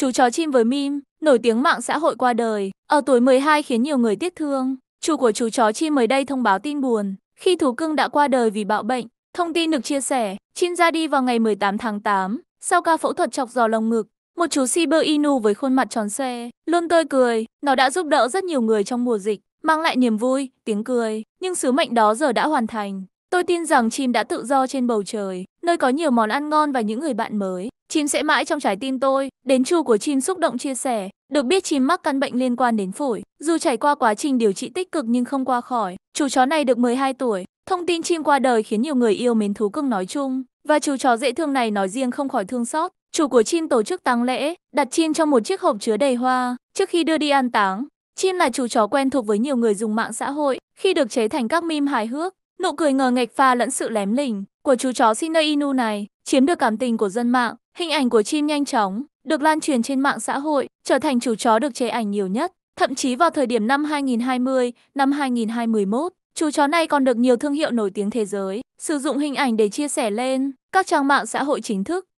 Chú chó chim với mim nổi tiếng mạng xã hội qua đời, ở tuổi 12 khiến nhiều người tiếc thương. Chủ của chú chó chim mới đây thông báo tin buồn, khi thú cưng đã qua đời vì bạo bệnh. Thông tin được chia sẻ, chim ra đi vào ngày 18 tháng 8, sau ca phẫu thuật chọc giò lồng ngực. Một chú Shiba Inu với khuôn mặt tròn xe, luôn tươi cười, nó đã giúp đỡ rất nhiều người trong mùa dịch, mang lại niềm vui, tiếng cười, nhưng sứ mệnh đó giờ đã hoàn thành. Tôi tin rằng chim đã tự do trên bầu trời, nơi có nhiều món ăn ngon và những người bạn mới. Chim sẽ mãi trong trái tim tôi. Đến chu của chim xúc động chia sẻ, được biết chim mắc căn bệnh liên quan đến phổi, dù trải qua quá trình điều trị tích cực nhưng không qua khỏi. Chú chó này được 12 tuổi. Thông tin chim qua đời khiến nhiều người yêu mến thú cưng nói chung, và chú chó dễ thương này nói riêng không khỏi thương xót. Chủ của chim tổ chức tang lễ, đặt chim trong một chiếc hộp chứa đầy hoa. Trước khi đưa đi an táng, Chim là chú chó quen thuộc với nhiều người dùng mạng xã hội, khi được chế thành các meme hài hước, nụ cười ngờ nghệch pha lẫn sự lém lỉnh của chú chó Shina Inu này chiếm được cảm tình của dân mạng, hình ảnh của chim nhanh chóng được lan truyền trên mạng xã hội, trở thành chú chó được chế ảnh nhiều nhất. Thậm chí vào thời điểm năm 2020, năm 2021, chú chó này còn được nhiều thương hiệu nổi tiếng thế giới sử dụng hình ảnh để chia sẻ lên các trang mạng xã hội chính thức.